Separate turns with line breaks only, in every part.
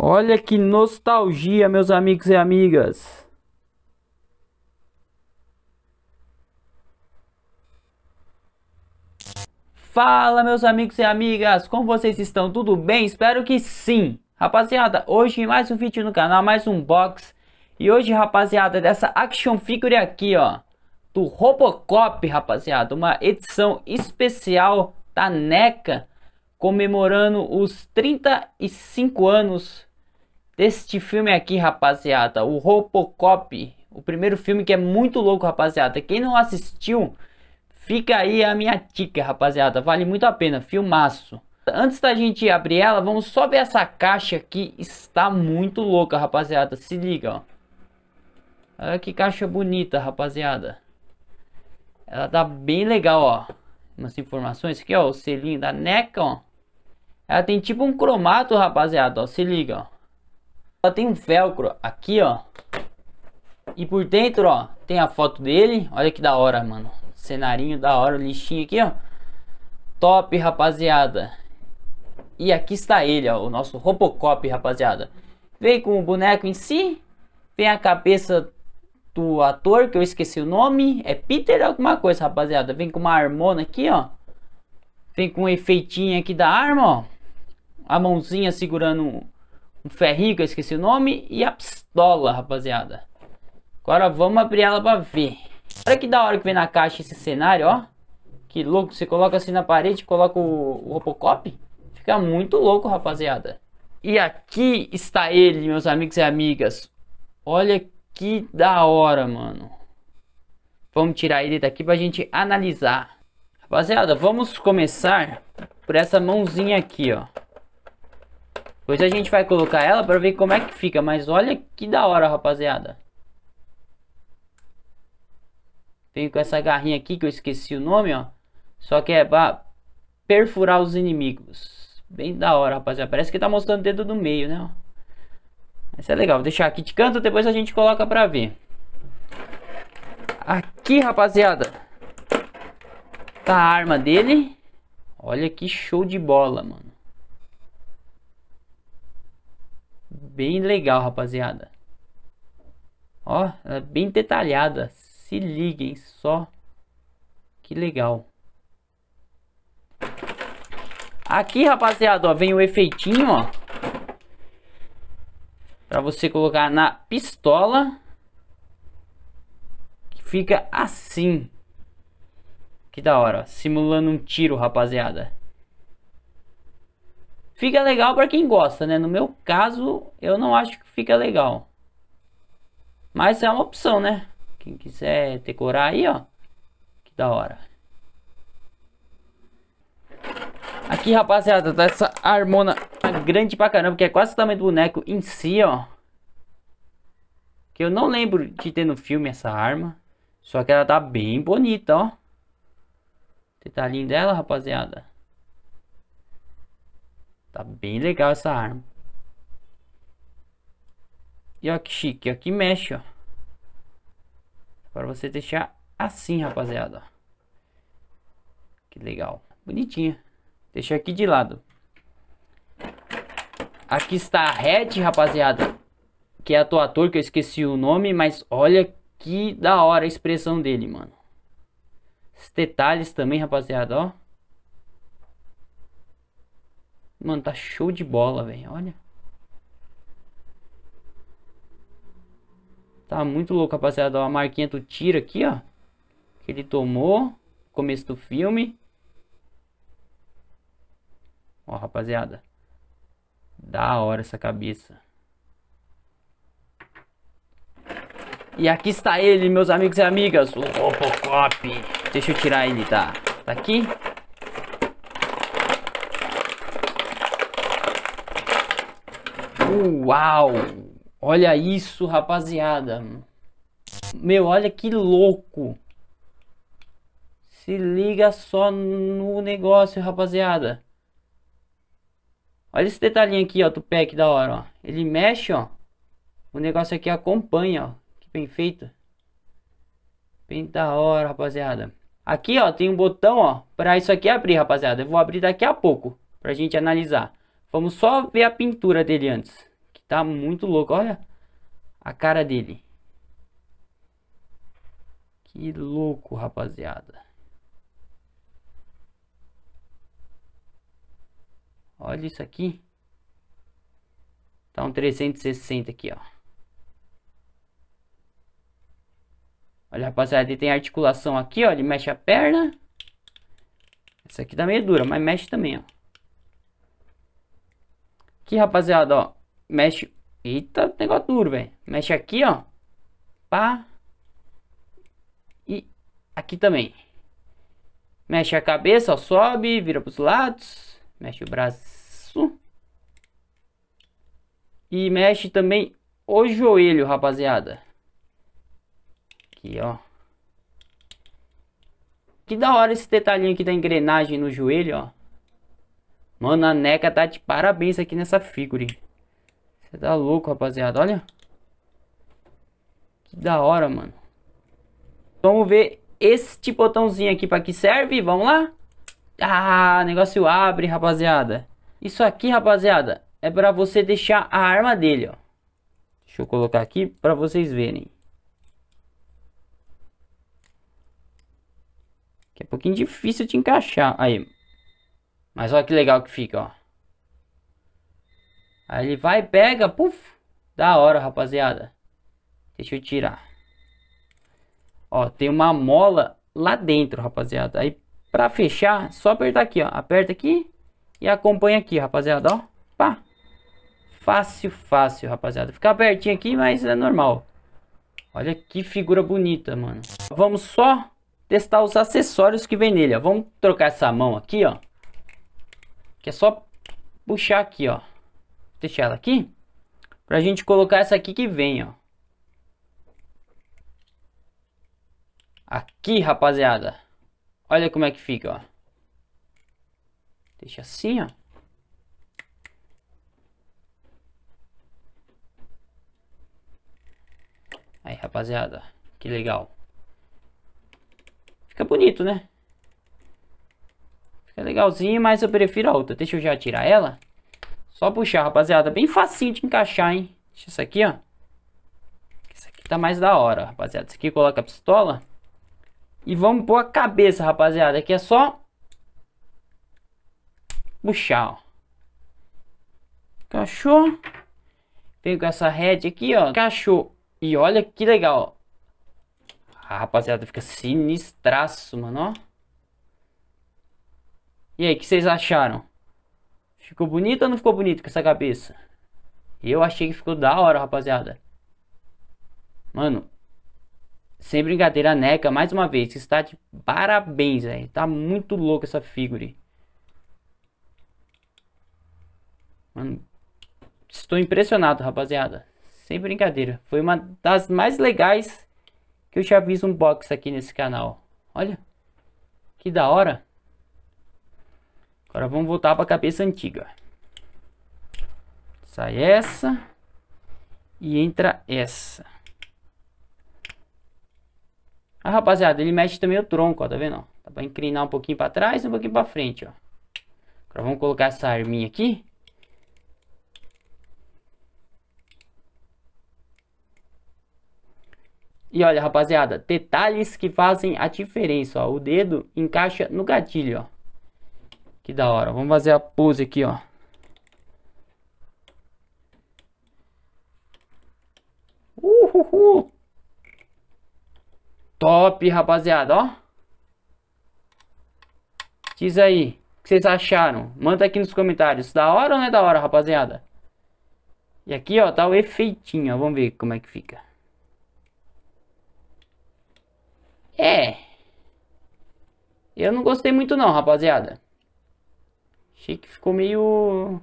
Olha que nostalgia, meus amigos e amigas. Fala, meus amigos e amigas, como vocês estão? Tudo bem? Espero que sim. Rapaziada, hoje mais um vídeo no canal, mais um box. E hoje, rapaziada, é dessa action figure aqui, ó. Do Robocop, rapaziada. Uma edição especial da NECA, comemorando os 35 anos deste filme aqui, rapaziada, o Robocop, o primeiro filme que é muito louco, rapaziada. Quem não assistiu, fica aí a minha dica, rapaziada. Vale muito a pena, filmaço. Antes da gente abrir ela, vamos só ver essa caixa que está muito louca, rapaziada. Se liga, ó. Olha que caixa bonita, rapaziada. Ela tá bem legal, ó. Umas informações aqui, ó. O selinho da NECA, ó. Ela tem tipo um cromato, rapaziada, ó. Se liga, ó. Ela tem um velcro aqui, ó. E por dentro, ó, tem a foto dele. Olha que da hora, mano. Cenarinho da hora, lixinho aqui, ó. Top, rapaziada. E aqui está ele, ó, o nosso Robocop, rapaziada. Vem com o boneco em si. Vem a cabeça do ator, que eu esqueci o nome. É Peter alguma coisa, rapaziada. Vem com uma harmona aqui, ó. Vem com um efeitinho aqui da arma, ó. A mãozinha segurando um ferrinho que eu esqueci o nome e a pistola, rapaziada. Agora vamos abrir ela pra ver. Olha que da hora que vem na caixa esse cenário, ó. Que louco, você coloca assim na parede, coloca o, o Robocop. Fica muito louco, rapaziada. E aqui está ele, meus amigos e amigas. Olha que da hora, mano. Vamos tirar ele daqui pra gente analisar. Rapaziada, vamos começar por essa mãozinha aqui, ó. Depois a gente vai colocar ela para ver como é que fica. Mas olha que da hora, rapaziada. Veio com essa garrinha aqui que eu esqueci o nome, ó. Só que é pra perfurar os inimigos. Bem da hora, rapaziada. Parece que tá mostrando o dedo do meio, né? Mas é legal. Vou deixar aqui de canto, depois a gente coloca pra ver. Aqui, rapaziada. Tá a arma dele. Olha que show de bola, mano. bem legal, rapaziada. Ó, ela é bem detalhada. Se liguem só. Que legal. Aqui, rapaziada, ó, vem o efeitinho, ó. Pra você colocar na pistola. Que fica assim. Que da hora, ó, simulando um tiro, rapaziada. Fica legal para quem gosta, né? No meu caso, eu não acho que fica legal. Mas é uma opção, né? Quem quiser decorar aí, ó. Que da hora. Aqui, rapaziada, tá essa armona grande pra caramba, que é quase o tamanho do boneco em si, ó. Que eu não lembro de ter no filme essa arma. Só que ela tá bem bonita, ó. Detalhinho dela, rapaziada. Tá bem legal essa arma. E ó que chique, ó que mexe, ó. Para você deixar assim, rapaziada, Que legal. Bonitinha. Deixa aqui de lado. Aqui está a Red, rapaziada. Que é a tua ator, que eu esqueci o nome, mas olha que da hora a expressão dele, mano. Esses detalhes também, rapaziada, ó. Mano, tá show de bola, velho. Olha. Tá muito louco, rapaziada. Ó, a marquinha do tiro aqui, ó. Que ele tomou. Começo do filme. Ó, rapaziada. Da hora essa cabeça. E aqui está ele, meus amigos e amigas. O Robocop. Deixa eu tirar ele, tá? Tá aqui? Uau! Olha isso, rapaziada. Meu, olha que louco. Se liga só no negócio, rapaziada. Olha esse detalhinho aqui, ó, do pé que da hora, ó. Ele mexe, ó. O negócio aqui acompanha, ó. Que bem feito. Bem da hora, rapaziada. Aqui, ó, tem um botão, ó, pra isso aqui abrir, rapaziada. Eu vou abrir daqui a pouco, pra gente analisar. Vamos só ver a pintura dele antes. Que tá muito louco. Olha a cara dele. Que louco, rapaziada. Olha isso aqui. Tá um 360 aqui, ó. Olha, rapaziada, ele tem articulação aqui, ó. Ele mexe a perna. Essa aqui tá meio dura, mas mexe também, ó. Aqui, rapaziada, ó. Mexe. Eita, negócio duro, velho. Mexe aqui, ó. Pá. E aqui também. Mexe a cabeça, ó. Sobe, vira pros lados. Mexe o braço. E mexe também o joelho, rapaziada. Aqui, ó. Que da hora esse detalhinho aqui da engrenagem no joelho, ó. Mano, a NECA tá de parabéns aqui nessa figura, Você tá louco, rapaziada. Olha. Que da hora, mano. Vamos ver este botãozinho aqui pra que serve. Vamos lá. Ah, negócio abre, rapaziada. Isso aqui, rapaziada, é pra você deixar a arma dele, ó. Deixa eu colocar aqui pra vocês verem. Que é um pouquinho difícil de encaixar. Aí, mas olha que legal que fica, ó. Aí ele vai, pega, puf. Da hora, rapaziada. Deixa eu tirar. Ó, tem uma mola lá dentro, rapaziada. Aí pra fechar, só apertar aqui, ó. Aperta aqui e acompanha aqui, rapaziada, ó. Pá. Fácil, fácil, rapaziada. Ficar pertinho aqui, mas é normal. Olha que figura bonita, mano. Vamos só testar os acessórios que vem nele, ó. Vamos trocar essa mão aqui, ó. Que é só puxar aqui, ó. Deixar ela aqui. Pra gente colocar essa aqui que vem, ó. Aqui, rapaziada. Olha como é que fica, ó. Deixa assim, ó. Aí, rapaziada. Que legal. Fica bonito, né? É legalzinho, mas eu prefiro a outra. Deixa eu já tirar ela. Só puxar, rapaziada. Bem facinho de encaixar, hein? Deixa isso aqui, ó. Isso aqui tá mais da hora, rapaziada. Isso aqui coloca a pistola. E vamos pôr a cabeça, rapaziada. Aqui é só... Puxar, ó. Encaixou. com essa head aqui, ó. Encaixou. E olha que legal, ó. Ah, rapaziada, fica sinistraço, mano, ó. E aí, o que vocês acharam? Ficou bonito ou não ficou bonito com essa cabeça? Eu achei que ficou da hora, rapaziada. Mano, sem brincadeira, a NECA, mais uma vez, está de parabéns, velho. Tá muito louco essa figure. Mano, estou impressionado, rapaziada. Sem brincadeira. Foi uma das mais legais que eu já fiz um box aqui nesse canal. Olha, que da hora. Agora vamos voltar para a cabeça antiga. Sai essa. E entra essa. Ah, rapaziada, ele mexe também o tronco, ó, tá vendo? Dá pra inclinar um pouquinho pra trás e um pouquinho pra frente, ó. Agora vamos colocar essa arminha aqui. E olha, rapaziada, detalhes que fazem a diferença, ó. O dedo encaixa no gatilho, ó. Que da hora. Vamos fazer a pose aqui, ó. Uhuhu. Top, rapaziada, ó. Diz aí, o que vocês acharam? Manda aqui nos comentários. Da hora ou não é da hora, rapaziada? E aqui, ó, tá o efeitinho, ó. Vamos ver como é que fica. É. Eu não gostei muito não, rapaziada. Achei que ficou meio...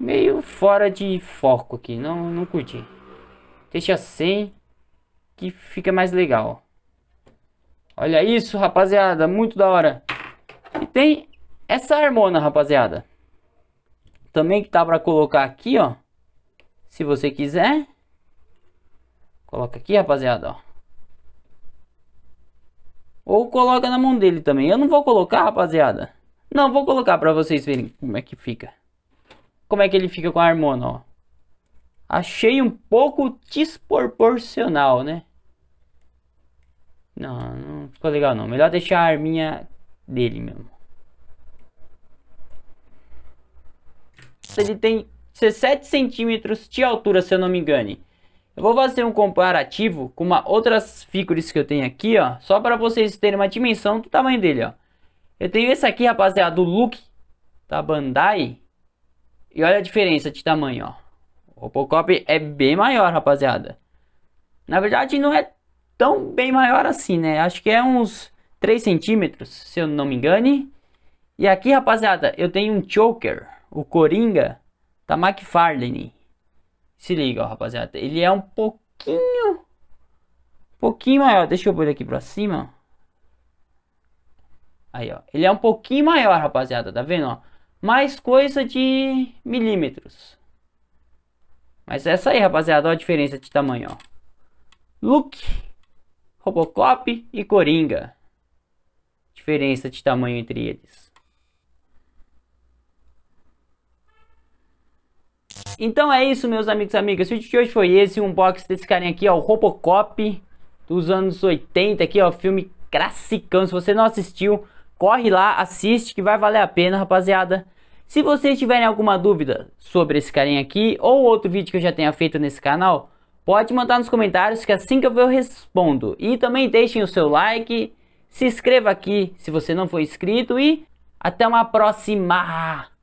Meio fora de foco aqui. Não, não curti. Deixa sem que fica mais legal. Olha isso, rapaziada. Muito da hora. E tem essa harmona, rapaziada. Também que tá pra colocar aqui, ó. Se você quiser. Coloca aqui, rapaziada, ó. Ou coloca na mão dele também. Eu não vou colocar, rapaziada. Não, vou colocar pra vocês verem como é que fica. Como é que ele fica com a harmona, ó. Achei um pouco desproporcional, né? Não, não ficou legal não. Melhor deixar a arminha dele mesmo. Ele tem 17 centímetros de altura, se eu não me engane. Eu vou fazer um comparativo com uma outras figuras que eu tenho aqui, ó. Só para vocês terem uma dimensão do tamanho dele, ó. Eu tenho esse aqui, rapaziada, do Look da Bandai. E olha a diferença de tamanho, ó. O Robocop é bem maior, rapaziada. Na verdade, não é tão bem maior assim, né? Acho que é uns 3 centímetros, se eu não me engane. E aqui, rapaziada, eu tenho um Choker, o Coringa, da McFarlane. Se liga, ó, rapaziada. Ele é um pouquinho... Pouquinho maior. Deixa eu pôr aqui pra cima, Aí, ó. Ele é um pouquinho maior, rapaziada. Tá vendo, ó? Mais coisa de milímetros. Mas é essa aí, rapaziada. Ó a diferença de tamanho, ó. Luke, Robocop e Coringa. Diferença de tamanho entre eles. Então é isso, meus amigos e amigas. O vídeo de hoje foi esse. Um box desse carinha aqui, ó. O Robocop dos anos 80 aqui, ó. Filme classicão. Se você não assistiu, Corre lá, assiste que vai valer a pena, rapaziada. Se vocês tiverem alguma dúvida sobre esse carinha aqui ou outro vídeo que eu já tenha feito nesse canal, pode mandar nos comentários que assim que eu ver eu respondo. E também deixem o seu like, se inscreva aqui se você não for inscrito e até uma próxima!